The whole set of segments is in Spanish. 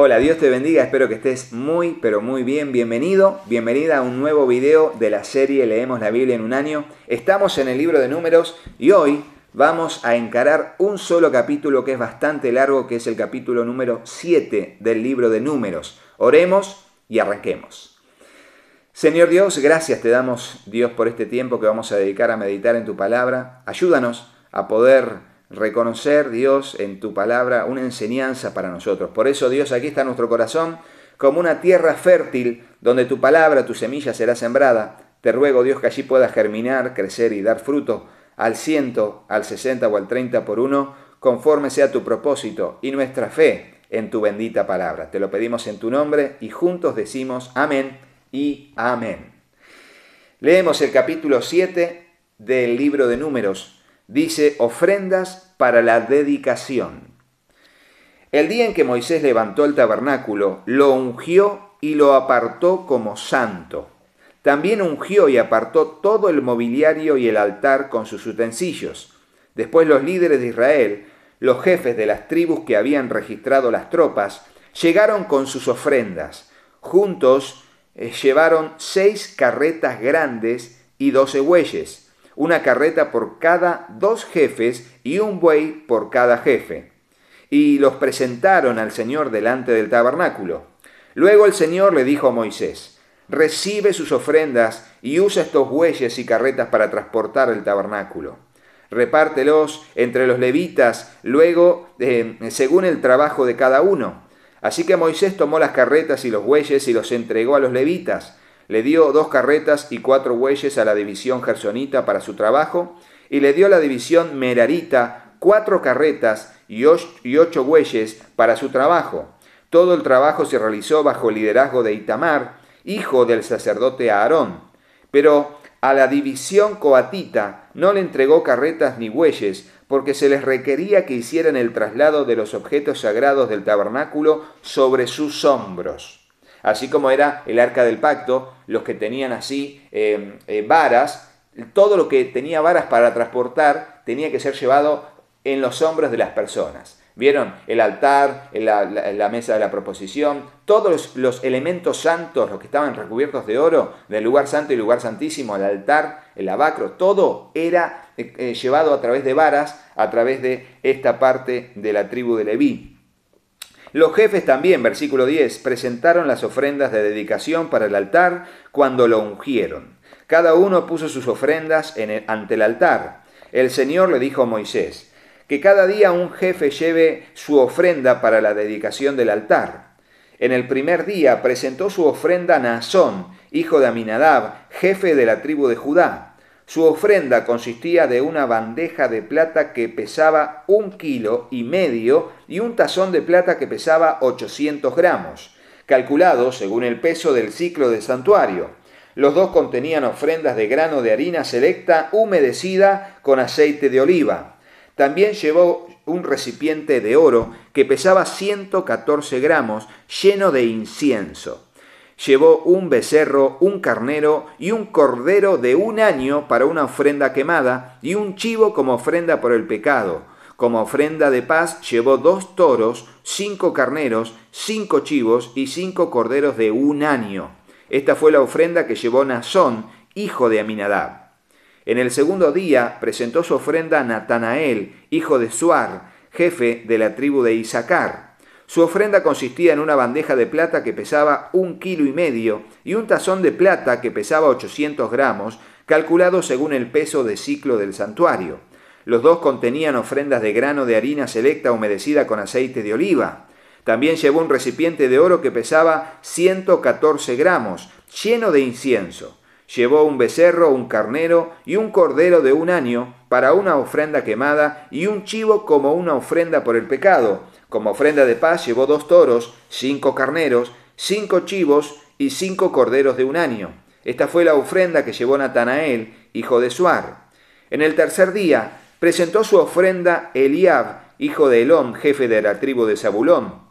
Hola, Dios te bendiga, espero que estés muy, pero muy bien. Bienvenido, bienvenida a un nuevo video de la serie Leemos la Biblia en un año. Estamos en el libro de números y hoy vamos a encarar un solo capítulo que es bastante largo, que es el capítulo número 7 del libro de números. Oremos y arranquemos. Señor Dios, gracias te damos Dios por este tiempo que vamos a dedicar a meditar en tu palabra. Ayúdanos a poder reconocer, Dios, en tu palabra una enseñanza para nosotros. Por eso, Dios, aquí está nuestro corazón como una tierra fértil donde tu palabra, tu semilla será sembrada. Te ruego, Dios, que allí puedas germinar, crecer y dar fruto al ciento, al sesenta o al treinta por uno, conforme sea tu propósito y nuestra fe en tu bendita palabra. Te lo pedimos en tu nombre y juntos decimos amén y amén. Leemos el capítulo 7 del libro de números Dice ofrendas para la dedicación. El día en que Moisés levantó el tabernáculo, lo ungió y lo apartó como santo. También ungió y apartó todo el mobiliario y el altar con sus utensilios. Después los líderes de Israel, los jefes de las tribus que habían registrado las tropas, llegaron con sus ofrendas. Juntos eh, llevaron seis carretas grandes y doce bueyes una carreta por cada dos jefes y un buey por cada jefe. Y los presentaron al Señor delante del tabernáculo. Luego el Señor le dijo a Moisés, recibe sus ofrendas y usa estos bueyes y carretas para transportar el tabernáculo. Repártelos entre los levitas, luego eh, según el trabajo de cada uno. Así que Moisés tomó las carretas y los bueyes y los entregó a los levitas le dio dos carretas y cuatro bueyes a la división gersonita para su trabajo, y le dio a la división merarita cuatro carretas y ocho, y bueyes para su trabajo. Todo el trabajo se realizó bajo el liderazgo de Itamar, hijo del sacerdote Aarón. Pero a la división coatita no le entregó carretas ni bueyes, porque se les requería que hicieran el traslado de los objetos sagrados del tabernáculo sobre sus hombros así como era el arca del pacto, los que tenían así eh, eh, varas, todo lo que tenía varas para transportar tenía que ser llevado en los hombros de las personas. ¿Vieron? El altar, la, mesa de la proposición, todos los, elementos santos, los que estaban recubiertos de oro, del lugar santo y lugar santísimo, el altar, el abacro, todo era eh, llevado a través de varas, a través de esta parte de la tribu de Leví. Los jefes también, versículo 10, presentaron las ofrendas de dedicación para el altar cuando lo ungieron. Cada uno puso sus ofrendas ante el altar. El Señor le dijo a Moisés, que cada día un jefe lleve su ofrenda para la dedicación del altar. En el primer día presentó su ofrenda Naasón, hijo de Aminadab, jefe de la tribu de Judá. Su ofrenda consistía de una bandeja de plata que pesaba un kilo y medio y un tazón de plata que pesaba 800 gramos, calculado según el peso del ciclo del santuario. Los dos contenían ofrendas de grano de harina selecta humedecida con aceite de oliva. También llevó un recipiente de oro que pesaba 114 gramos lleno de incienso llevó un becerro, un carnero y un cordero de un año para una ofrenda quemada y un chivo como ofrenda por el pecado. Como ofrenda de paz llevó dos toros, cinco carneros, cinco chivos y cinco corderos de un año. Esta fue la ofrenda que llevó Nazón, hijo de Aminadab. En el segundo día presentó su ofrenda a Natanael, hijo de Suar, jefe de la tribu de Isaacar. Su ofrenda consistía en una bandeja de plata que pesaba un kilo y medio y un tazón de plata que pesaba 800 gramos, calculado según el peso de ciclo del santuario. Los dos contenían ofrendas de grano de harina selecta humedecida con aceite de oliva. También llevó un recipiente de oro que pesaba 114 gramos, lleno de incienso. Llevó un becerro, un carnero y un cordero de un año para una ofrenda quemada y un chivo como una ofrenda por el pecado, como ofrenda de paz llevó dos toros, cinco carneros, cinco chivos y cinco corderos de un año. Esta fue la ofrenda que llevó Natanael, hijo de Suar. En el tercer día presentó su ofrenda Eliab, hijo de Elom, jefe de la tribu de Zabulón.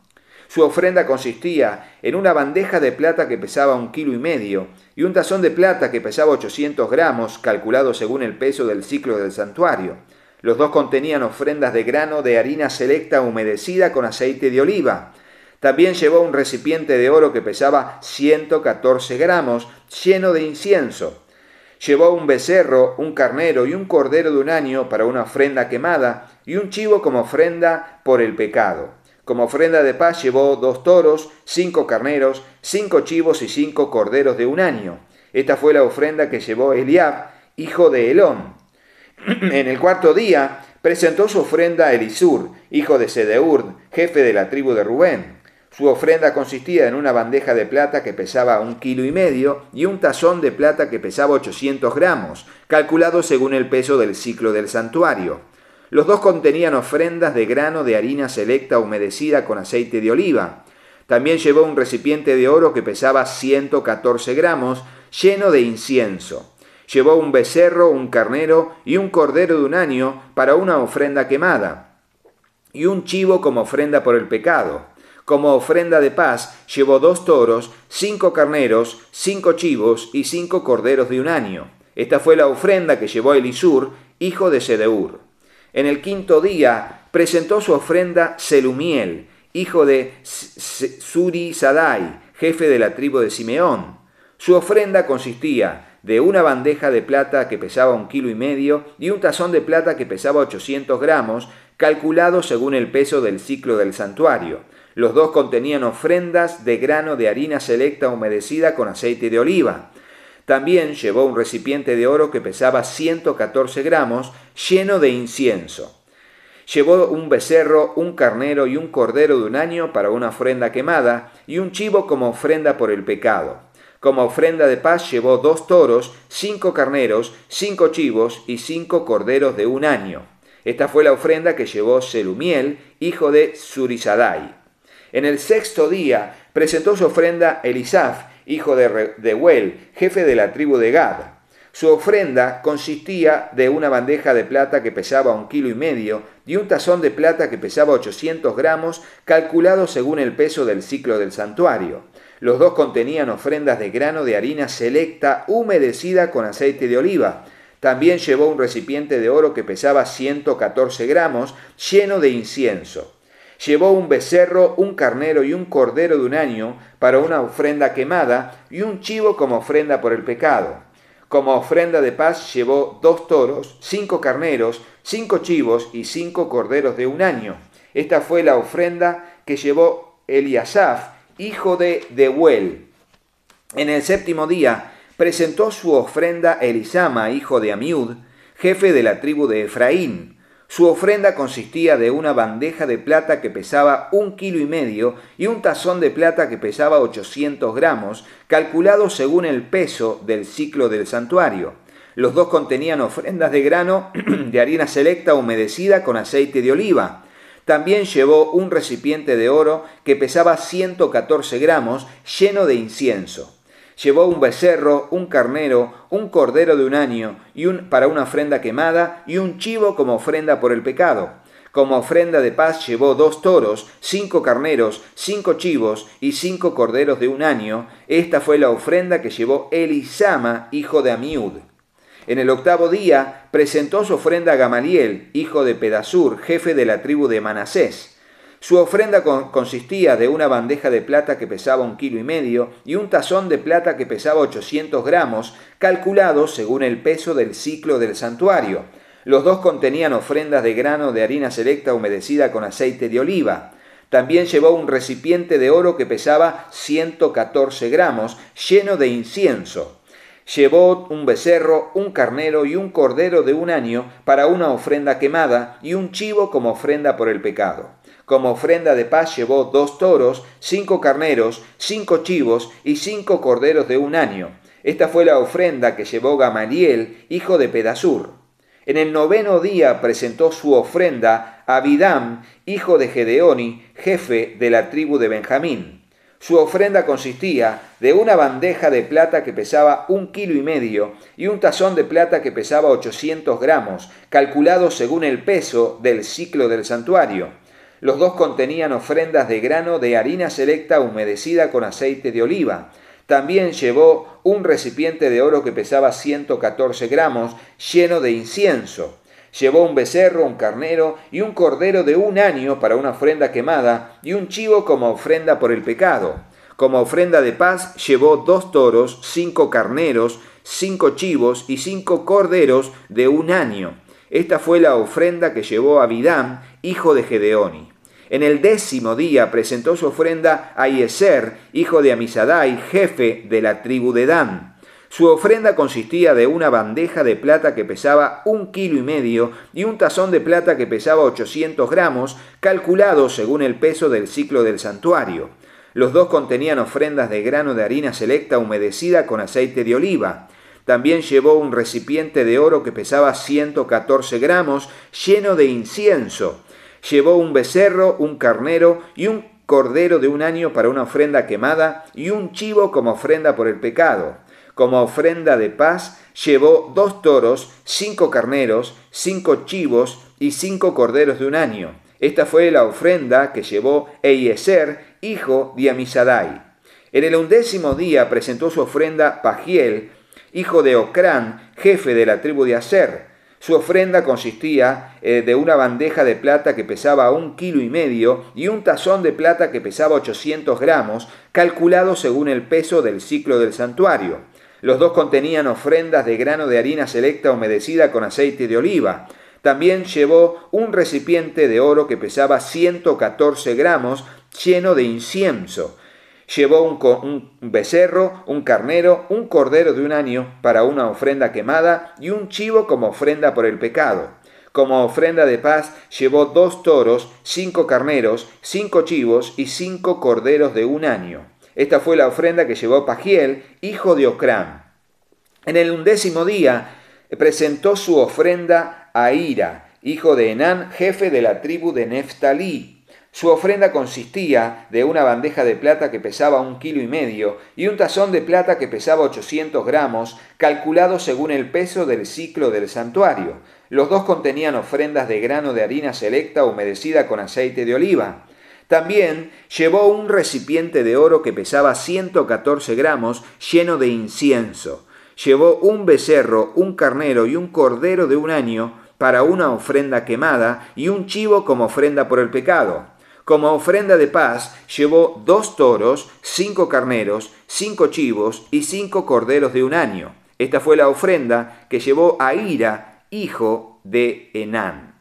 Su ofrenda consistía en una bandeja de plata que pesaba un kilo y medio y un tazón de plata que pesaba 800 gramos, calculado según el peso del ciclo del santuario. Los dos contenían ofrendas de grano de harina selecta humedecida con aceite de oliva. También llevó un recipiente de oro que pesaba 114 gramos, lleno de incienso. Llevó un becerro, un carnero y un cordero de un año para una ofrenda quemada y un chivo como ofrenda por el pecado. Como ofrenda de paz llevó dos toros, cinco carneros, cinco chivos y cinco corderos de un año. Esta fue la ofrenda que llevó Eliab, hijo de Elón. En el cuarto día presentó su ofrenda a Elisur, hijo de Sedeur, jefe de la tribu de Rubén. Su ofrenda consistía en una bandeja de plata que pesaba un kilo y medio y un tazón de plata que pesaba 800 gramos, calculado según el peso del ciclo del santuario. Los dos contenían ofrendas de grano de harina selecta humedecida con aceite de oliva. También llevó un recipiente de oro que pesaba 114 gramos, lleno de incienso. Llevó un becerro, un carnero y un cordero de un año para una ofrenda quemada, y un chivo como ofrenda por el pecado. Como ofrenda de paz llevó dos toros, cinco carneros, cinco chivos y cinco corderos de un año. Esta fue la ofrenda que llevó Elisur, hijo de Sedeur. En el quinto día presentó su ofrenda Selumiel, hijo de Suri Sadai, jefe de la tribu de Simeón. Su ofrenda consistía de una bandeja de plata que pesaba un kilo y medio y un tazón de plata que pesaba 800 gramos, calculado según el peso del ciclo del santuario. Los dos contenían ofrendas de grano de harina selecta humedecida con aceite de oliva. También llevó un recipiente de oro que pesaba 114 gramos, lleno de incienso. Llevó un becerro, un carnero y un cordero de un año para una ofrenda quemada, y un chivo como ofrenda por el pecado. Como ofrenda de paz llevó dos toros, cinco carneros, cinco chivos y cinco corderos de un año. Esta fue la ofrenda que llevó Selumiel, hijo de Surizadai. En el sexto día presentó su ofrenda Elisaf, hijo de Dehuel, jefe de la tribu de Gad. Su ofrenda consistía de una bandeja de plata que pesaba un kilo y medio y un tazón de plata que pesaba 800 gramos, calculado según el peso del ciclo del santuario. Los dos contenían ofrendas de grano de harina selecta humedecida con aceite de oliva. También llevó un recipiente de oro que pesaba 114 gramos, lleno de incienso. Llevó un becerro, un carnero y un cordero de un año para una ofrenda quemada y un chivo como ofrenda por el pecado. Como ofrenda de paz llevó dos toros, cinco carneros, cinco chivos y cinco corderos de un año. Esta fue la ofrenda que llevó Eliasaf, hijo de Dehuel. En el séptimo día presentó su ofrenda Elisama, hijo de Amiud, jefe de la tribu de Efraín. Su ofrenda consistía de una bandeja de plata que pesaba un kilo y medio y un tazón de plata que pesaba 800 gramos, calculado según el peso del ciclo del santuario. Los dos contenían ofrendas de grano de harina selecta humedecida con aceite de oliva. También llevó un recipiente de oro que pesaba 114 gramos, lleno de incienso. Llevó un becerro, un carnero, un cordero de un año y un, para una ofrenda quemada y un chivo como ofrenda por el pecado. Como ofrenda de paz llevó dos toros, cinco carneros, cinco chivos y cinco corderos de un año. Esta fue la ofrenda que llevó Elisama, hijo de Amiud. En el octavo día presentó su ofrenda a Gamaliel, hijo de Pedasur, jefe de la tribu de Manasés. Su ofrenda consistía de una bandeja de plata que pesaba un kilo y medio y un tazón de plata que pesaba 800 gramos, calculado según el peso del ciclo del santuario. Los dos contenían ofrendas de grano de harina selecta humedecida con aceite de oliva. También llevó un recipiente de oro que pesaba 114 gramos, lleno de incienso. Llevó un becerro, un carnero y un cordero de un año para una ofrenda quemada y un chivo como ofrenda por el pecado. Como ofrenda de paz llevó dos toros, cinco carneros, cinco chivos y cinco corderos de un año. Esta fue la ofrenda que llevó Gamaliel, hijo de Pedasur. En el noveno día presentó su ofrenda a Abidam, hijo de Gedeoni, jefe de la tribu de Benjamín. Su ofrenda consistía de una bandeja de plata que pesaba un kilo y medio y un tazón de plata que pesaba 800 gramos, calculado según el peso del ciclo del santuario. Los dos contenían ofrendas de grano de harina selecta humedecida con aceite de oliva. También llevó un recipiente de oro que pesaba 114 gramos, lleno de incienso. Llevó un becerro, un carnero y un cordero de un año para una ofrenda quemada y un chivo como ofrenda por el pecado. Como ofrenda de paz llevó dos toros, cinco carneros, cinco chivos y cinco corderos de un año. Esta fue la ofrenda que llevó Abidán, hijo de Gedeoni. En el décimo día presentó su ofrenda a Ieser, hijo de Amisadai, jefe de la tribu de Dan. Su ofrenda consistía de una bandeja de plata que pesaba un kilo y medio y un tazón de plata que pesaba 800 gramos, calculado según el peso del ciclo del santuario. Los dos contenían ofrendas de grano de harina selecta humedecida con aceite de oliva. También llevó un recipiente de oro que pesaba 114 gramos, lleno de incienso. Llevó un becerro, un carnero y un cordero de un año para una ofrenda quemada y un chivo como ofrenda por el pecado como ofrenda de paz, llevó dos toros, cinco carneros, cinco chivos y cinco corderos de un año. Esta fue la ofrenda que llevó Eiezer, hijo de Amisadai. En el undécimo día presentó su ofrenda Pagiel, hijo de Ocrán, jefe de la tribu de Aser. Su ofrenda consistía eh, de una bandeja de plata que pesaba un kilo y medio y un tazón de plata que pesaba 800 gramos, calculado según el peso del ciclo del santuario. Los dos contenían ofrendas de grano de harina selecta humedecida con aceite de oliva. También llevó un recipiente de oro que pesaba 114 gramos lleno de incienso. Llevó un, un, becerro, un carnero, un cordero de un año para una ofrenda quemada y un chivo como ofrenda por el pecado. Como ofrenda de paz llevó dos toros, cinco carneros, cinco chivos y cinco corderos de un año. Esta fue la ofrenda que llevó Pagiel, hijo de Ocrán. En el undécimo día presentó su ofrenda a Ira, hijo de Enán, jefe de la tribu de Neftalí. Su ofrenda consistía de una bandeja de plata que pesaba un kilo y medio y un tazón de plata que pesaba 800 gramos, calculado según el peso del ciclo del santuario. Los dos contenían ofrendas de grano de harina selecta humedecida con aceite de oliva. También llevó un recipiente de oro que pesaba 114 gramos lleno de incienso. Llevó un becerro, un carnero y un cordero de un año para una ofrenda quemada y un chivo como ofrenda por el pecado. Como ofrenda de paz llevó dos toros, cinco carneros, cinco chivos y cinco corderos de un año. Esta fue la ofrenda que llevó a Ira, hijo de Enán.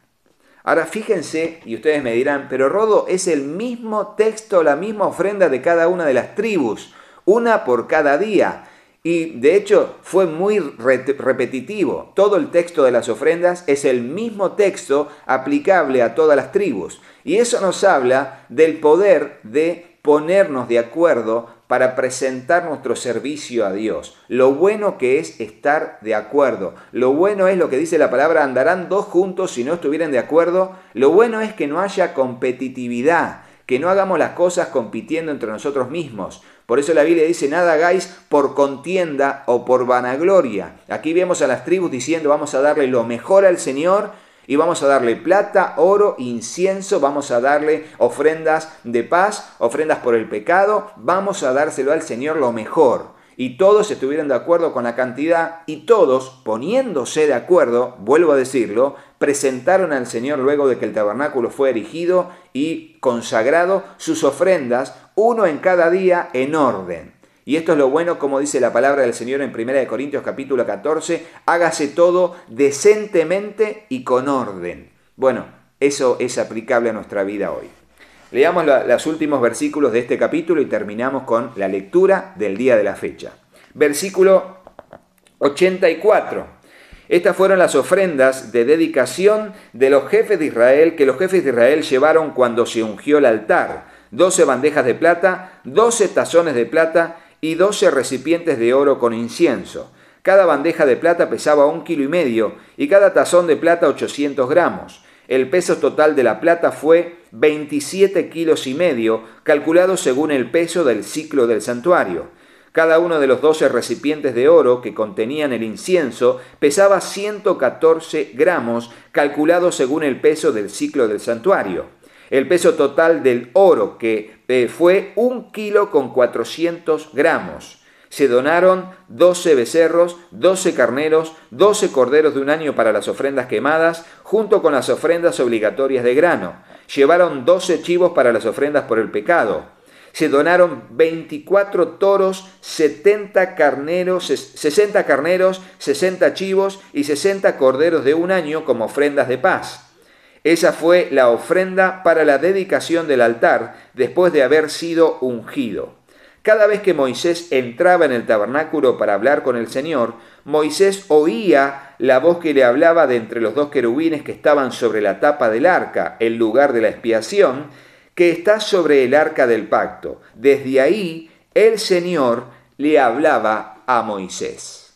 Ahora fíjense, y ustedes me dirán, pero Rodo, es el mismo texto, la misma ofrenda de cada una de las tribus, una por cada día. Y de hecho fue muy repetitivo. Todo el texto de las ofrendas es el mismo texto aplicable a todas las tribus. Y eso nos habla del poder de ponernos de acuerdo para presentar nuestro servicio a Dios. Lo bueno que es estar de acuerdo. Lo bueno es lo que dice la palabra, andarán dos juntos si no estuvieran de acuerdo. Lo bueno es que no haya competitividad, que no hagamos las cosas compitiendo entre nosotros mismos. Por eso la Biblia dice, nada hagáis por contienda o por vanagloria. Aquí vemos a las tribus diciendo, vamos a darle lo mejor al Señor y vamos a darle plata, oro, incienso, vamos a darle ofrendas de paz, ofrendas por el pecado, vamos a dárselo al Señor lo mejor. Y todos estuvieron de acuerdo con la cantidad y todos, poniéndose de acuerdo, vuelvo a decirlo, presentaron al Señor luego de que el tabernáculo fue erigido y consagrado sus ofrendas, uno en cada día en orden. Y esto es lo bueno, como dice la palabra del Señor en 1 Corintios capítulo 14, hágase todo decentemente y con orden. Bueno, eso es aplicable a nuestra vida hoy. Leamos los últimos versículos de este capítulo y terminamos con la lectura del día de la fecha. Versículo 84. Estas fueron las ofrendas de dedicación de los jefes de Israel que los jefes de Israel llevaron cuando se ungió el altar. 12 bandejas de plata, 12 tazones de plata y doce recipientes de oro con incienso. Cada bandeja de plata pesaba un kilo y medio y cada tazón de plata 800 gramos. El peso total de la plata fue 27 kilos y medio, calculado según el peso del ciclo del santuario. Cada uno de los 12 recipientes de oro que contenían el incienso pesaba 114 gramos, calculado según el peso del ciclo del santuario. El peso total del oro, que eh, fue un kilo con 400 gramos. Se donaron 12 becerros, 12 carneros, 12 corderos de un año para las ofrendas quemadas, junto con las ofrendas obligatorias de grano. Llevaron 12 chivos para las ofrendas por el pecado. Se donaron 24 toros, 70 carneros, 60 carneros, 60 chivos y 60 corderos de un año como ofrendas de paz esa fue la ofrenda para la dedicación del altar después de haber sido ungido. Cada vez que Moisés entraba en el tabernáculo para hablar con el Señor, Moisés oía la voz que le hablaba de entre los dos querubines que estaban sobre la tapa del arca, el lugar de la expiación, que está sobre el arca del pacto. Desde ahí el Señor le hablaba a Moisés.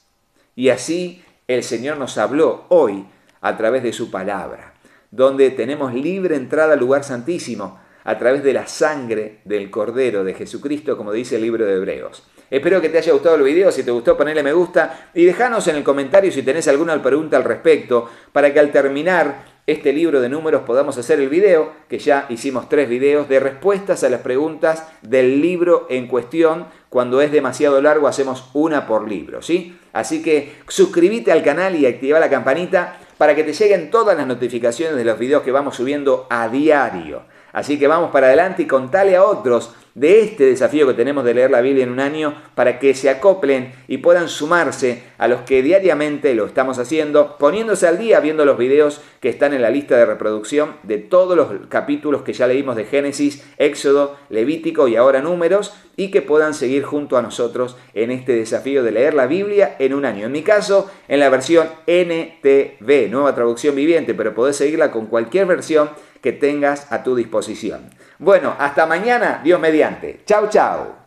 Y así el Señor nos habló hoy a través de su palabra donde tenemos libre entrada al lugar santísimo a través de la sangre del Cordero de Jesucristo, como dice el libro de Hebreos. Espero que te haya gustado el video, si te gustó ponle me gusta y dejanos en el comentario si tenés alguna pregunta al respecto, para que al terminar este libro de números podamos hacer el video, que ya hicimos tres videos, de respuestas a las preguntas del libro en cuestión. Cuando es demasiado largo hacemos una por libro, ¿sí? Así que suscríbete al canal y activa la campanita para que te lleguen todas las notificaciones de los videos que vamos subiendo a diario. Así que vamos para adelante y contale a otros de este desafío que tenemos de leer la Biblia en un año para que se acoplen y puedan sumarse a los que diariamente lo estamos haciendo, poniéndose al día viendo los videos que están en la lista de reproducción de todos los capítulos que ya leímos de Génesis, Éxodo, Levítico y ahora Números y que puedan seguir junto a nosotros en este desafío de leer la Biblia en un año. En mi caso, en la versión NTV, nueva traducción viviente, pero podés seguirla con cualquier versión que tengas a tu disposición. Bueno, hasta mañana, Dios mediante. Chao, chao.